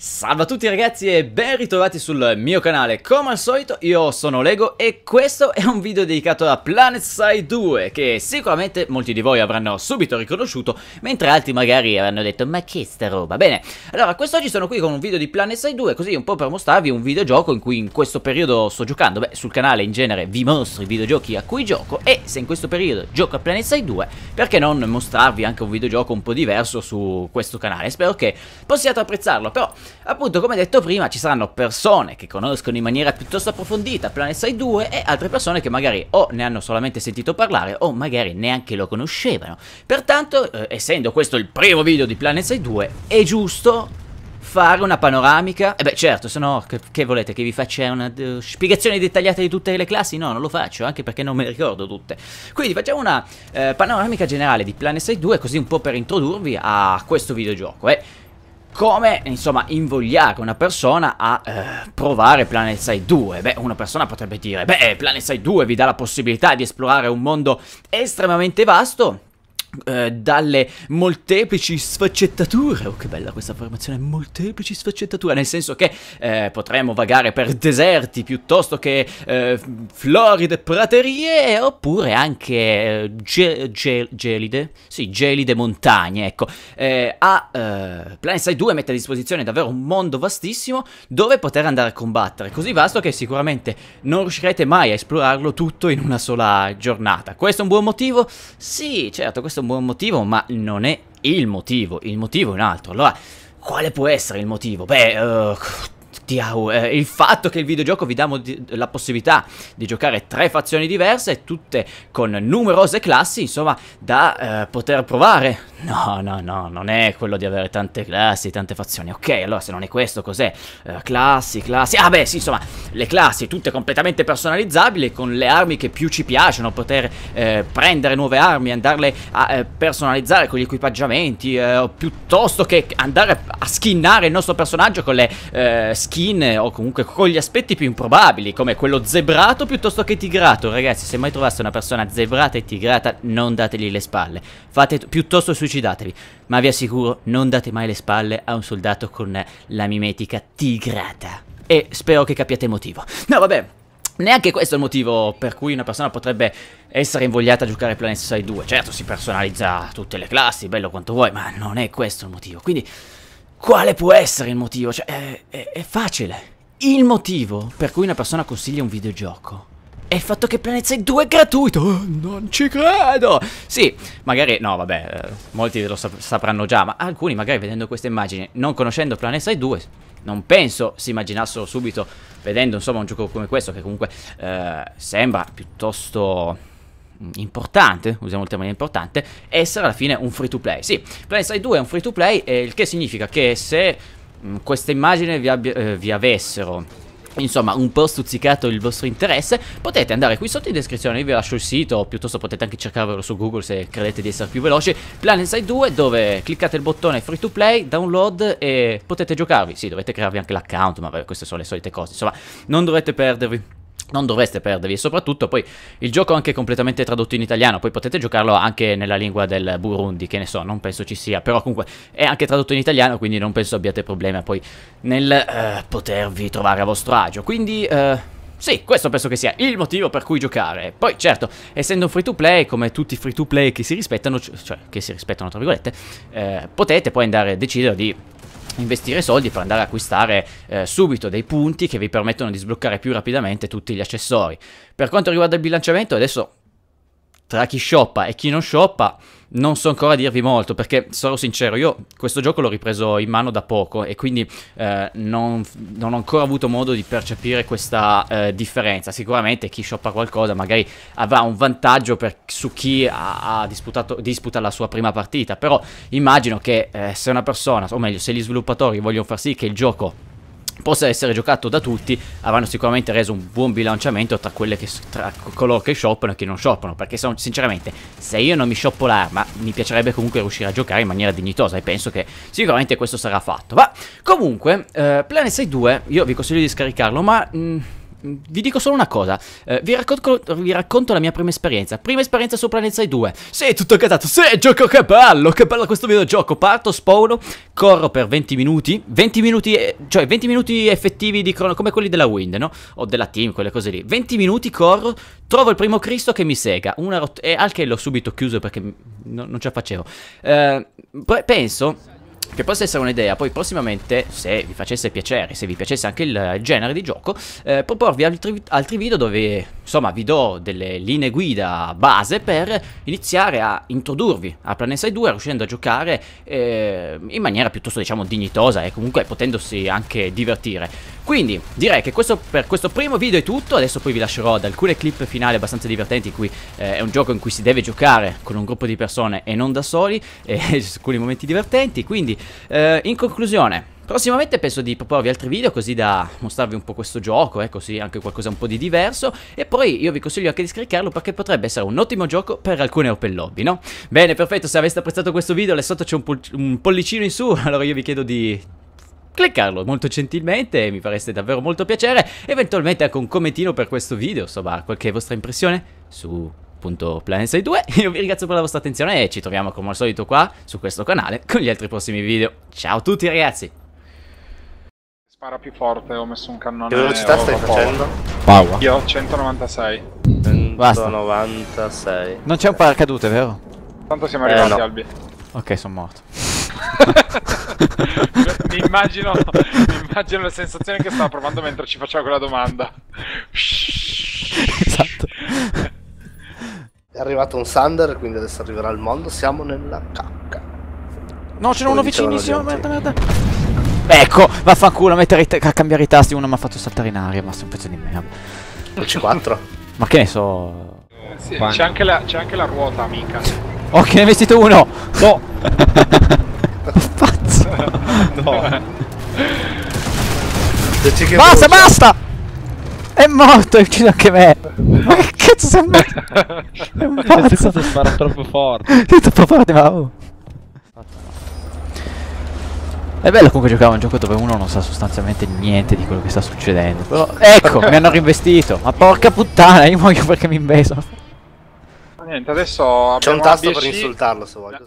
Salve a tutti ragazzi e ben ritrovati sul mio canale, come al solito io sono Lego e questo è un video dedicato a Planet Side 2 che sicuramente molti di voi avranno subito riconosciuto mentre altri magari avranno detto ma che sta roba, bene allora quest'oggi sono qui con un video di Planet Side 2 così un po' per mostrarvi un videogioco in cui in questo periodo sto giocando, beh sul canale in genere vi mostro i videogiochi a cui gioco e se in questo periodo gioco a Planet Side 2 perché non mostrarvi anche un videogioco un po' diverso su questo canale, spero che possiate apprezzarlo però Appunto, come detto prima, ci saranno persone che conoscono in maniera piuttosto approfondita Planet Planetside 2 e altre persone che magari o ne hanno solamente sentito parlare o magari neanche lo conoscevano. Pertanto, eh, essendo questo il primo video di Planet Planetside 2, è giusto fare una panoramica? E eh beh certo, se no che, che, volete che vi faccia una uh, eh, spiegazione dettagliata di tutte le classi? No, non lo faccio, anche perché non me le ricordo tutte. Quindi facciamo una uh, panoramica generale di Planet 2, così un po' per introdurvi a questo videogioco. Eh come insomma invogliare una persona a eh, provare Planet Side 2? Beh, una persona potrebbe dire, beh, Planet Side 2 vi dà la possibilità di esplorare un mondo estremamente vasto eh, dalle molteplici sfaccettature, oh che bella questa formazione! molteplici sfaccettature, nel senso che eh, potremmo vagare per deserti piuttosto che eh, floride praterie oppure anche eh, ge ge gelide, sì, gelide montagne, ecco. Eh, a eh, Side 2 mette a disposizione davvero un mondo vastissimo dove poter andare a combattere, così vasto che sicuramente non riuscirete mai a esplorarlo tutto in una sola giornata. Questo è un buon motivo? Sì, certo, questo questo un buon motivo, ma non è il motivo. Il motivo è un altro. Allora, quale può essere il motivo? Beh, uh, Infatti, eh, il fatto che il videogioco vi dà la possibilità di giocare tre fazioni diverse, tutte con numerose classi, insomma, da eh, poter provare. No, no, no, non è quello di avere tante classi, tante fazioni. Ok, allora se non è questo, cos'è? Eh, classi, classi. Ah, beh, sì, insomma, le classi tutte completamente personalizzabili, con le armi che più ci piacciono, poter eh, prendere nuove armi, andarle a eh, personalizzare con gli equipaggiamenti, eh, piuttosto che andare a skinnare il nostro personaggio con le eh, skin skin o comunque con gli aspetti più improbabili come quello zebrato piuttosto che tigrato ragazzi se mai trovaste una persona zebrata e tigrata non dategli le spalle fate piuttosto suicidatevi ma vi assicuro non date mai le spalle a un soldato con la mimetica tigrata e spero che capiate il motivo no vabbè Neanche questo è il motivo per cui una persona potrebbe essere invogliata a giocare Planet Side 2. Certo, si personalizza tutte le classi, bello quanto vuoi, ma non è questo il motivo. Quindi quale può essere il motivo? Cioè, è, è, è facile. Il motivo per cui una persona consiglia un videogioco è il fatto che Planet Side 2 è gratuito. Oh, non ci credo. Sì, magari, no, vabbè, eh, molti lo sap sapranno già, ma alcuni magari vedendo queste immagini, non conoscendo Planet Side 2, non penso si immaginassero subito, vedendo insomma un gioco come questo, che comunque eh, sembra piuttosto Mm, importante, usiamo il termine importante, essere alla fine un free to play. Sì, PlanetSide 2 è un free to play, eh, il che significa che se mh, mm, questa immagine vi, eh, vi avessero insomma un po' stuzzicato il vostro interesse potete andare qui sotto in descrizione io vi lascio il sito o piuttosto potete anche cercarvelo su google se credete di essere più veloci PlanetSide 2 dove cliccate il bottone free to play download e potete giocarvi sì dovete crearvi anche l'account ma vabbè, queste sono le solite cose insomma non dovete perdervi non dovreste perdervi e soprattutto poi il gioco è anche completamente tradotto in italiano, poi potete giocarlo anche nella lingua del Burundi, che ne so, non penso ci sia, però comunque è anche tradotto in italiano, quindi non penso abbiate problemi poi nel eh, potervi trovare a vostro agio. Quindi eh, sì, questo penso che sia il motivo per cui giocare. Poi, certo, essendo un free to play, come tutti i free to play che si rispettano, cioè che si rispettano tra virgolette, eh, potete poi andare a decidere di investire soldi per andare a acquistare eh, subito dei punti che vi permettono di sbloccare più rapidamente tutti gli accessori. Per quanto riguarda il bilanciamento, adesso tra chi shoppa e chi non shoppa non so ancora dirvi molto perché sarò sincero io questo gioco l'ho ripreso in mano da poco e quindi eh, non, non, ho ancora avuto modo di percepire questa eh, differenza sicuramente chi shoppa qualcosa magari avrà un vantaggio per, su chi ha, ha disputa la sua prima partita però immagino che eh, se una persona o meglio se gli sviluppatori vogliono far sì che il gioco possa essere giocato da tutti, avranno sicuramente reso un buon bilanciamento tra, che, tra coloro che shoppano e chi non shoppano, perché sono, sinceramente se io non mi shoppo l'arma mi piacerebbe comunque riuscire a giocare in maniera dignitosa e penso che sicuramente questo sarà fatto. Ma comunque, eh, Planet 6 2 io vi consiglio di scaricarlo, ma... Mh, mm, Mm, vi dico solo una cosa, eh, vi, racconto, vi, racconto, la mia prima esperienza, prima esperienza su Planet Side 2, sì tutto casato. sì gioco che bello, che bello questo videogioco, parto, spawno, corro per 20 minuti, 20 minuti, eh, cioè 20 minuti effettivi di crono, come quelli della Wind, no? O della Team, quelle cose lì, 20 minuti corro, trovo il primo Cristo che mi sega, una rot- e anche l'ho subito chiuso perché mm, no, non ce la facevo, eh, penso che possa essere un'idea poi prossimamente se vi facesse piacere se vi piacesse anche il genere di gioco eh, proporvi altri, altri video dove insomma vi do delle linee guida base per iniziare a introdurvi a Planet Side 2 riuscendo a giocare eh, in maniera piuttosto diciamo dignitosa e comunque potendosi anche divertire. Quindi direi che questo, per questo primo video è tutto, adesso poi vi lascerò ad alcune clip finali abbastanza divertenti in cui eh, è un gioco in cui si deve giocare con un gruppo di persone e non da soli, e eh, alcuni momenti divertenti, quindi eh, in conclusione Prossimamente penso di proporvi altri video così da mostrarvi un po' questo gioco, eh, così anche qualcosa un po' di diverso. E poi io vi consiglio anche di scaricarlo perché potrebbe essere un ottimo gioco per alcune open lobby, no? Bene, perfetto, se aveste apprezzato questo video là sotto c'è un, un pollicino in su, allora io vi chiedo di cliccarlo molto gentilmente, mi fareste davvero molto piacere, eventualmente anche un commentino per questo video, insomma, qualche vostra impressione su appunto Planet 2 io vi ringrazio per la vostra attenzione e ci troviamo come al solito qua su questo canale con gli altri prossimi video ciao a tutti ragazzi Spara più forte, ho messo un cannone. Che velocità stai facendo? Paua. Io ho 196. 196. Non c'è un paracadute, vero? Tanto siamo eh, arrivati, no. Albi. Ok, sono morto. mi, immagino, mi immagino la sensazione che stava provando mentre ci faceva quella domanda. esatto. È arrivato un Thunder, quindi adesso arriverà il mondo. Siamo nella cacca. No, ce n'è uno vicino. Merda, merda. Ecco, vaffanculo, mettere a cambiare i tasti, uno mi ha fatto saltare in aria, ma sei un pezzo di merda. C4. ma che ne so... Sì, c'è anche, anche, la ruota, amica. Oh, ne ha vestito uno! No! Pazzo! no! basta, basta! È morto, è ucciso anche me! Ma che cazzo sei morto? È un pazzo! È spara troppo forte! È troppo forte, ma... Oh. È bello comunque giocare a un gioco dove uno non sa sostanzialmente niente di quello che sta succedendo. Però, ecco, mi hanno reinvestito. Ma porca puttana, io muoio perché mi investono. Niente, adesso C'è un tasto ABC. per insultarlo se voglio.